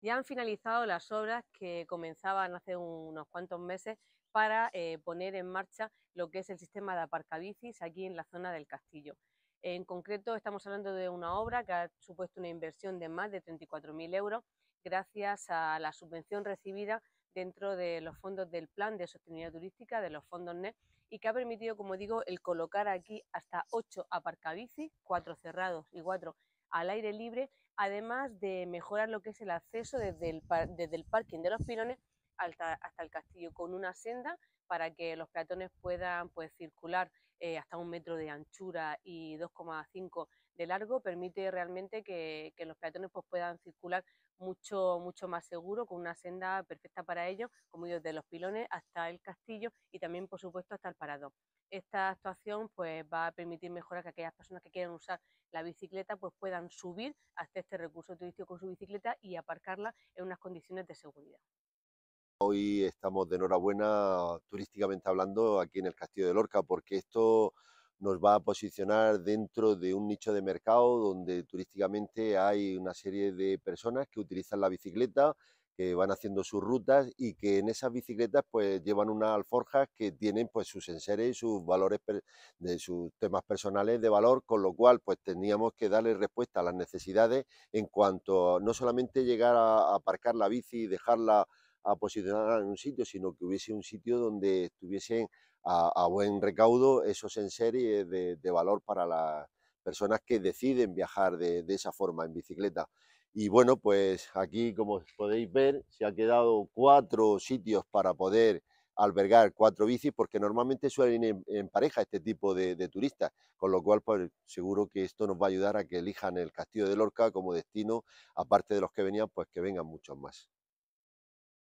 Ya han finalizado las obras que comenzaban hace unos cuantos meses para eh, poner en marcha lo que es el sistema de aparcabicis aquí en la zona del castillo. En concreto estamos hablando de una obra que ha supuesto una inversión de más de 34.000 euros gracias a la subvención recibida dentro de los fondos del Plan de Sostenibilidad Turística, de los fondos NET, y que ha permitido, como digo, el colocar aquí hasta ocho aparcabicis, cuatro cerrados y cuatro al aire libre, además de mejorar lo que es el acceso desde el, desde el parking de los pilones hasta, el castillo con una senda para que los peatones puedan pues, circular eh, hasta un metro de anchura y 2,5 de largo, permite realmente que, los peatones pues, puedan circular mucho, mucho más seguro, con una senda perfecta para ellos, como desde los pilones hasta el castillo y también, por supuesto, hasta el parado. Esta actuación pues, va a permitir mejorar que aquellas personas que quieran usar la bicicleta pues, puedan subir hasta este recurso turístico con su bicicleta y aparcarla en unas condiciones de seguridad. Hoy estamos de enhorabuena turísticamente hablando aquí en el Castillo de Lorca porque esto nos va a posicionar dentro de un nicho de mercado donde turísticamente hay una serie de personas que utilizan la bicicleta, que van haciendo sus rutas y que en esas bicicletas pues llevan unas alforjas que tienen pues sus enseres y sus valores de sus temas personales de valor, con lo cual pues teníamos que darle respuesta a las necesidades en cuanto a no solamente llegar a aparcar la bici y dejarla a posicionar en un sitio, sino que hubiese un sitio donde estuviesen a, buen recaudo esos enseres de, de valor para las personas que deciden viajar de, esa forma en bicicleta. Y bueno, pues aquí como podéis ver se han quedado cuatro sitios para poder albergar cuatro bicis porque normalmente suelen ir en, pareja este tipo de, turistas, con lo cual pues, seguro que esto nos va a ayudar a que elijan el Castillo de Lorca como destino, aparte de los que venían, pues que vengan muchos más.